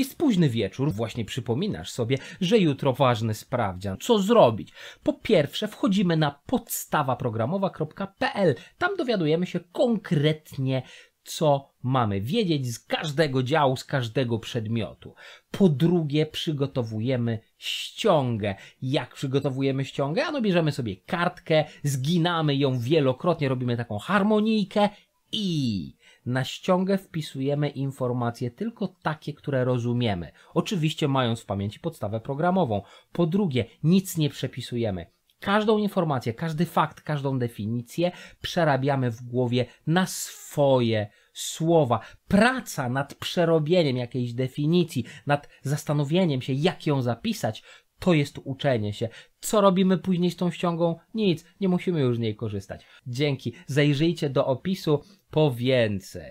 Jest późny wieczór, właśnie przypominasz sobie, że jutro ważny sprawdzian. Co zrobić? Po pierwsze wchodzimy na podstawaprogramowa.pl. Tam dowiadujemy się konkretnie, co mamy wiedzieć z każdego działu, z każdego przedmiotu. Po drugie, przygotowujemy ściągę. Jak przygotowujemy ściągę? Ano bierzemy sobie kartkę, zginamy ją wielokrotnie, robimy taką harmonijkę i na ściągę wpisujemy informacje tylko takie, które rozumiemy. Oczywiście mając w pamięci podstawę programową. Po drugie, nic nie przepisujemy. Każdą informację, każdy fakt, każdą definicję przerabiamy w głowie na swoje słowa. Praca nad przerobieniem jakiejś definicji, nad zastanowieniem się, jak ją zapisać, to jest uczenie się. Co robimy później z tą ściągą? Nic, nie musimy już z niej korzystać. Dzięki. Zajrzyjcie do opisu po więcej.